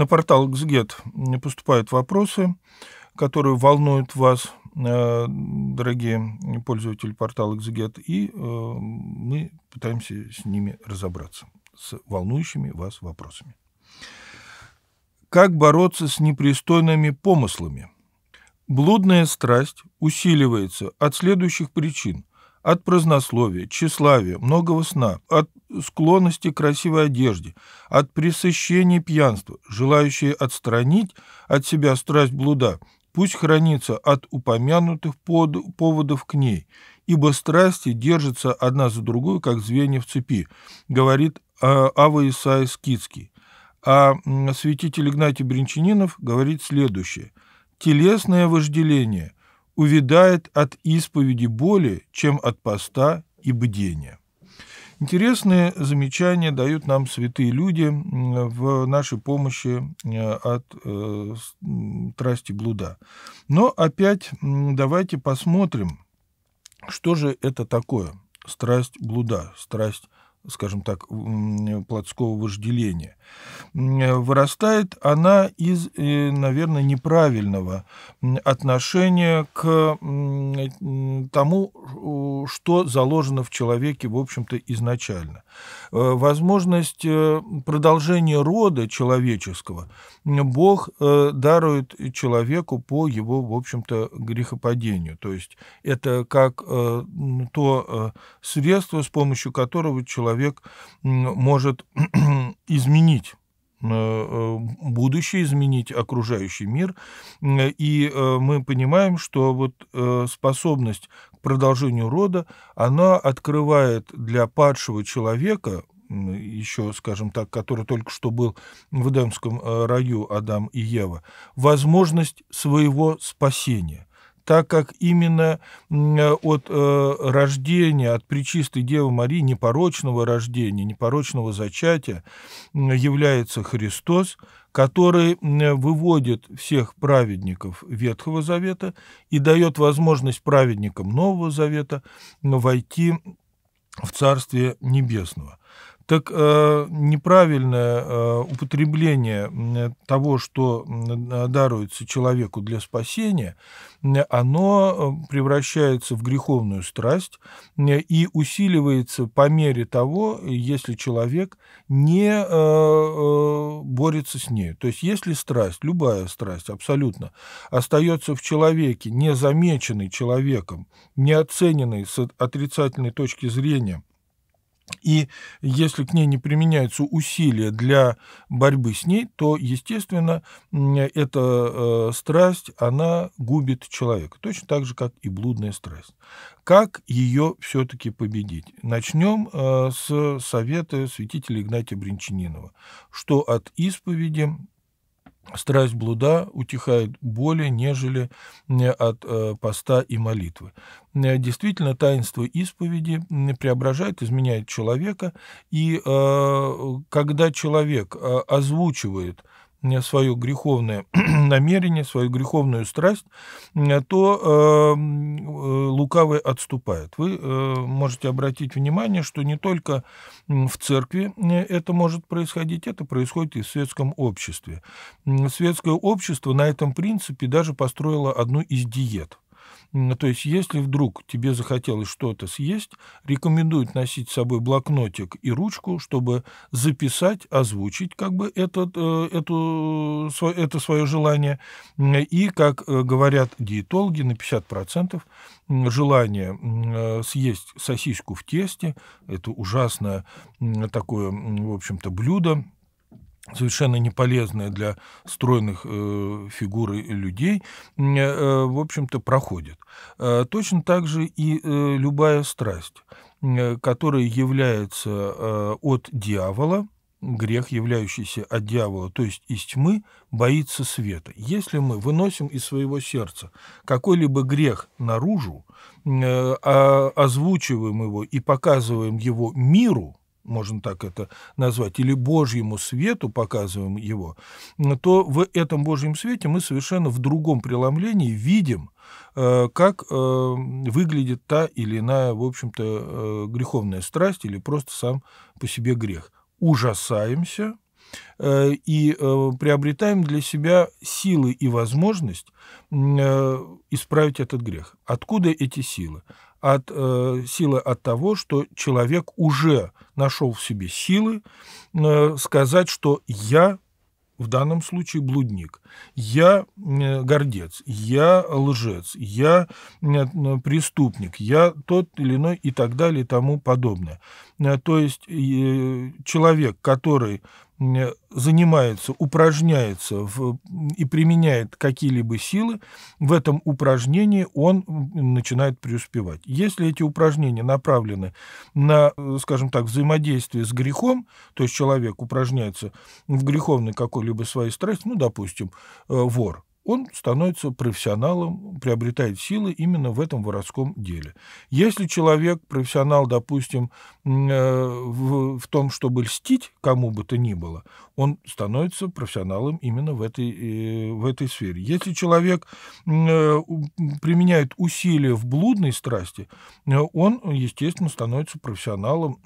На портал Xget поступают вопросы, которые волнуют вас, э, дорогие пользователи портала Xget, и э, мы пытаемся с ними разобраться, с волнующими вас вопросами. Как бороться с непристойными помыслами? Блудная страсть усиливается от следующих причин – от празднословия, тщеславия, многого сна, от склонности к красивой одежде, от пресыщения пьянства, желающие отстранить от себя страсть блуда, пусть хранится от упомянутых под... поводов к ней, ибо страсти держатся одна за другой, как звенья в цепи, говорит а, Ава Исаия Скидский. А святитель Игнатий Бринчанинов говорит следующее. «Телесное вожделение увядает от исповеди более, чем от поста и бдения». Интересные замечания дают нам святые люди в нашей помощи э, от э, трасти блуда. Но опять давайте посмотрим, что же это такое страсть блуда, страсть скажем так, плотского вожделения. Вырастает она из, э, наверное, неправильного отношения к тому, что заложено в человеке, в общем-то, изначально. Э, возможность э, продолжения рода человеческого Бог дарует человеку по его, в общем-то, грехопадению. То есть это как то средство, с помощью которого человек человек может изменить э, э, будущее, изменить окружающий мир. Э, и мы понимаем, что вот способность к продолжению рода, она открывает для падшего человека, еще, скажем так, который только что был в Эдемском раю Адам и Ева, возможность своего спасения так как именно э, от э, рождения, от причистой Девы Марии, непорочного рождения, непорочного зачатия является Христос, который э, выводит всех праведников Ветхого Завета и дает возможность праведникам Нового Завета войти в Царствие Небесного. Так э, неправильное э, употребление э, того, что даруется человеку для спасения, оно э, превращается в греховную страсть и усиливается по мере того, если человек не э, э борется с ней. То есть если страсть, любая страсть абсолютно, остается в человеке, незамеченной человеком, неоцененной с отрицательной точки зрения, и если к ней не применяются усилия для борьбы с ней, то, естественно, эта э, страсть, она губит человека, точно так же, как и блудная страсть. Как ее все-таки победить? Начнем э, с совета святителя Игнатия Бринчанинова, что от исповеди Страсть блуда утихает более, нежели э, от э, поста и молитвы. Э, действительно, таинство исповеди преображает, изменяет человека, и когда человек озвучивает свое греховное намерение, свою греховную страсть, э, то эм, э, лукавый отступает. Вы э, можете обратить внимание, что не только в церкви э, это может происходить, это происходит и в светском обществе. Светское общество на этом принципе даже построило одну из диет. То есть, если вдруг тебе захотелось что-то съесть, рекомендуют носить с собой блокнотик и ручку, чтобы записать, озвучить как бы этот, э, эту, это свое желание. И, как э, говорят диетологи, на 50% желание э, съесть сосиску в тесте, это ужасное такое, в общем-то, блюдо, совершенно не полезная для стройных э, фигур людей, э, в общем-то, проходит. Э, точно так же и э, любая страсть, э, которая является э, от дьявола, грех, являющийся от дьявола, то есть из тьмы, боится света. Если мы выносим из своего сердца какой-либо грех наружу, э, а озвучиваем его и показываем его миру – можно так это назвать, или Божьему свету, показываем его, то в этом Божьем свете мы совершенно в другом преломлении видим, э, как э, выглядит та или иная, в общем-то, э, греховная страсть или просто сам по себе грех. Ужасаемся и приобретаем для себя силы и возможность исправить этот грех. Откуда эти силы? от э, силы от того, что человек уже нашел в себе силы э, сказать, что я в данном случае блудник, я э, гордец, я лжец, я э, э, преступник, я тот или иной и так далее и тому подобное. То есть человек, который занимается, упражняется в, и применяет какие-либо силы, в этом упражнении он начинает преуспевать. Если эти упражнения направлены на, скажем так, взаимодействие с грехом, то есть человек упражняется в греховной какой-либо своей страсти, ну, допустим, э, вор, он становится профессионалом, приобретает силы именно в этом воровском деле. Если человек, профессионал, допустим, э, в, в том, чтобы льстить кому бы то ни было, он становится профессионалом именно в этой, э, в этой сфере. Если человек э, применяет усилия в блудной страсти, он, естественно, становится профессионалом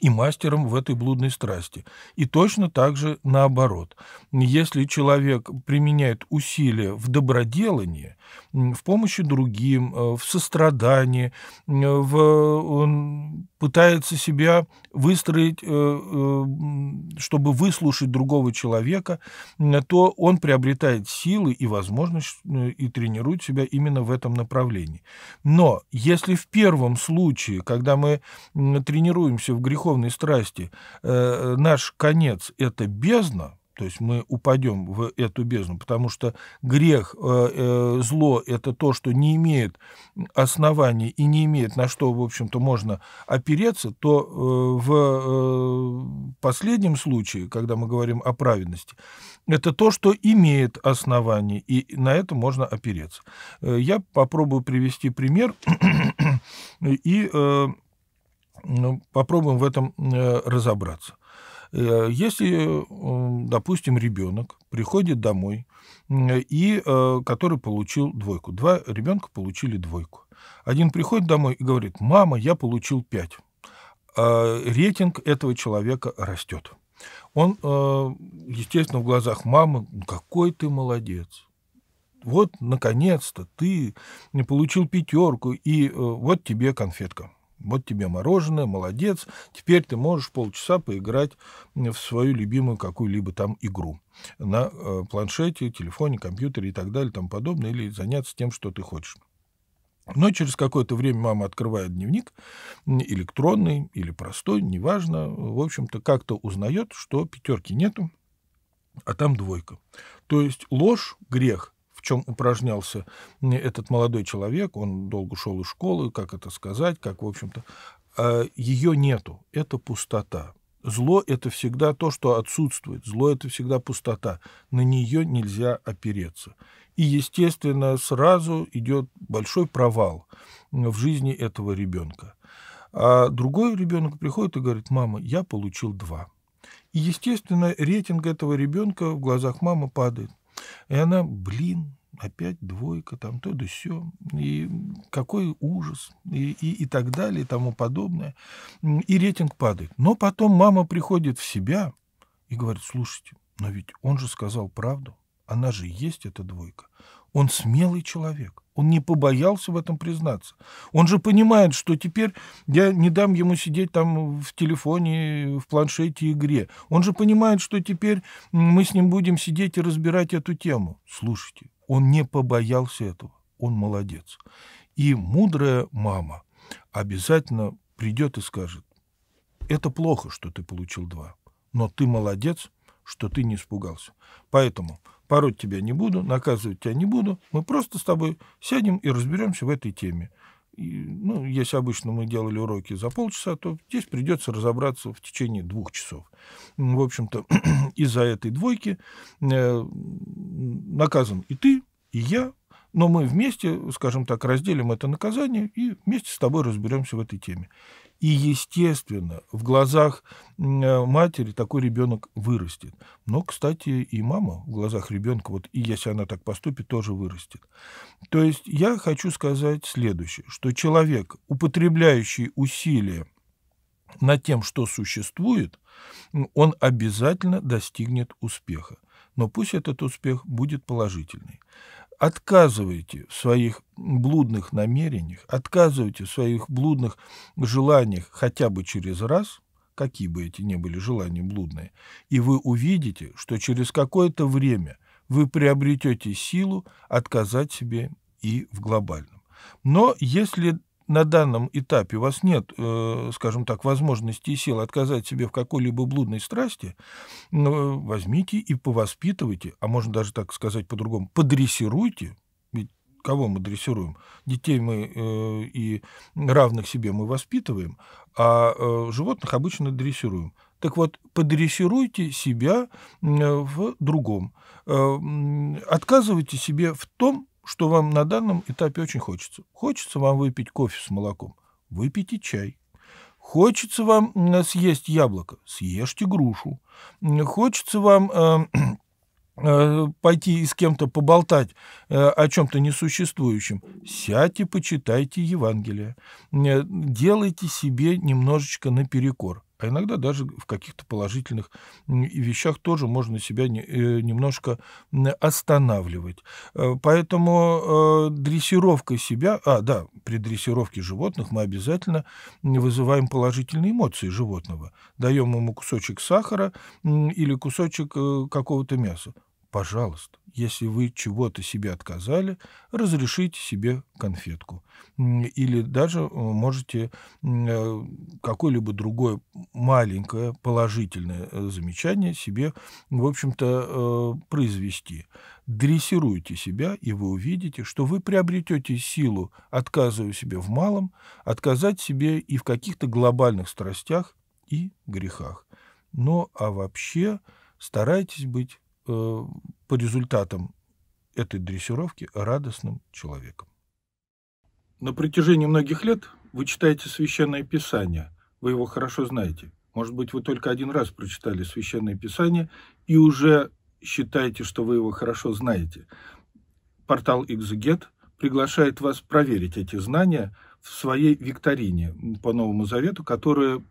и мастером в этой блудной страсти. И точно так же наоборот. Если человек применяет усилия в доброделании, в помощи другим, э, в сострадании, э, в пытается себя выстроить, э, э, чтобы выслушать другого человека, э, то он приобретает силы и возможность и тренирует себя именно в этом направлении. Но если в первом случае, когда мы тренируемся в греховной страсти, наш конец – это бездна, то есть мы упадем в эту бездну, потому что грех, э, э, зло – это то, что не имеет оснований и не имеет на что, в общем-то, можно опереться, то э, в последнем случае, когда мы говорим о праведности, это то, что имеет основания, и на это можно опереться. Я попробую привести пример и ну, попробуем в этом разобраться. Э, если, э, допустим, ребенок приходит домой, и, э, который получил двойку, два ребенка получили двойку. Один приходит домой и говорит, мама, я получил пять. А, рейтинг этого человека растет. Он, естественно, в глазах мамы, «Ну, какой ты молодец, вот, наконец-то, ты получил пятерку, и вот тебе конфетка. Вот тебе мороженое, молодец, теперь ты можешь полчаса поиграть в свою любимую какую-либо там игру на э, планшете, телефоне, компьютере и так далее, там подобное, или заняться тем, что ты хочешь. Но через какое-то время мама открывает дневник, электронный или простой, неважно, в общем-то, как-то узнает, что пятерки нету, а там двойка. То есть ложь, грех, чем упражнялся этот молодой человек, он долго шел из школы, как это сказать, как, в общем-то, а, ее нету, это пустота. Зло — это всегда то, что отсутствует. Зло — это всегда пустота. На нее нельзя опереться. И, естественно, сразу идет большой провал в жизни этого ребенка. А другой ребенок приходит и говорит, мама, я получил два. И, естественно, рейтинг этого ребенка в глазах мамы падает. И она, блин, опять двойка, там то да все и какой ужас, и, и, и так далее, и тому подобное. И рейтинг падает. Но потом мама приходит в себя и говорит, слушайте, но ведь он же сказал правду, она же есть эта двойка. Он смелый человек, он не побоялся в этом признаться. Он же понимает, что теперь я не дам ему сидеть там в телефоне, в планшете, игре. Он же понимает, что теперь мы с ним будем сидеть и разбирать эту тему. Слушайте, он не побоялся этого, он молодец. И мудрая мама обязательно придет и скажет, это плохо, что ты получил два, но ты молодец, что ты не испугался. Поэтому пороть тебя не буду, наказывать тебя не буду, мы просто с тобой сядем и разберемся в этой теме. И, ну, если обычно мы делали уроки за полчаса, то здесь придется разобраться в течение двух часов. В общем-то, из-за этой двойки э, наказан и ты, и я, но мы вместе, скажем так, разделим это наказание и вместе с тобой разберемся в этой теме. И, естественно, в глазах э, матери такой ребенок вырастет. Но, кстати, и мама в глазах ребенка, вот и если она так поступит, тоже вырастет. То есть я хочу сказать следующее, что человек, употребляющий усилия над тем, что существует, он обязательно достигнет успеха. Но пусть этот успех будет положительный отказываете в своих блудных намерениях, отказываете в своих блудных желаниях хотя бы через раз, какие бы эти ни были желания блудные, и вы увидите, что через какое-то время вы приобретете силу отказать себе и в глобальном. Но если на данном этапе у вас нет, э, скажем так, возможности и сил отказать себе в какой-либо блудной страсти, ну, возьмите и повоспитывайте, а можно даже так сказать по-другому, подрессируйте, ведь кого мы дрессируем? Детей мы э, и равных себе мы воспитываем, а э, животных обычно дрессируем. Так вот, подрессируйте себя в другом. Отказывайте себе в том, что вам на данном этапе очень хочется. Хочется вам выпить кофе с молоком, выпейте чай. Хочется вам съесть яблоко, съешьте грушу. Хочется вам э, э, пойти и с кем-то поболтать э, о чем-то несуществующем, сядьте, почитайте Евангелие, э, делайте себе немножечко наперекор а иногда даже в каких-то положительных вещах тоже можно себя э, немножко останавливать. Э, поэтому э, дрессировка себя, а да, при дрессировке животных мы обязательно вызываем положительные эмоции животного. Даем ему кусочек сахара или кусочек какого-то мяса пожалуйста, если вы чего-то себе отказали, разрешите себе конфетку. Или даже э, можете э, какое-либо другое маленькое положительное э, замечание себе, в общем-то, произвести. Дрессируйте себя, и вы увидите, что вы приобретете силу, отказывая себе в малом, отказать себе и в каких-то глобальных страстях и грехах. Ну, а вообще старайтесь быть Э, по результатам этой дрессировки радостным человеком. На протяжении многих лет вы читаете Священное Писание, вы его хорошо знаете. Может быть, вы только один раз прочитали Священное Писание и уже считаете, что вы его хорошо знаете. Портал «Экзегет» приглашает вас проверить эти знания в своей викторине по Новому Завету, которую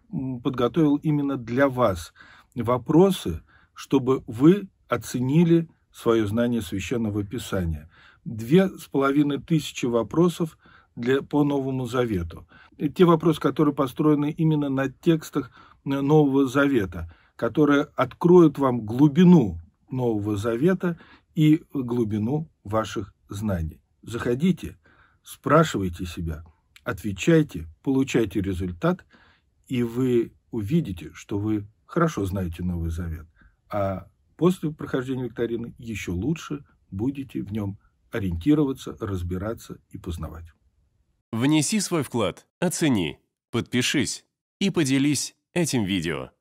подготовил именно для вас. Вопросы, чтобы вы оценили свое знание Священного Писания. Две с половиной тысячи вопросов для, по Новому Завету. И те вопросы, которые построены именно на текстах э, Нового Завета, которые откроют вам глубину Нового Завета и глубину ваших знаний. Заходите, спрашивайте себя, отвечайте, получайте результат, и вы увидите, что вы хорошо знаете Новый Завет, а После прохождения викторины еще лучше будете в нем ориентироваться, разбираться и познавать. Внеси свой вклад, оцени, подпишись и поделись этим видео.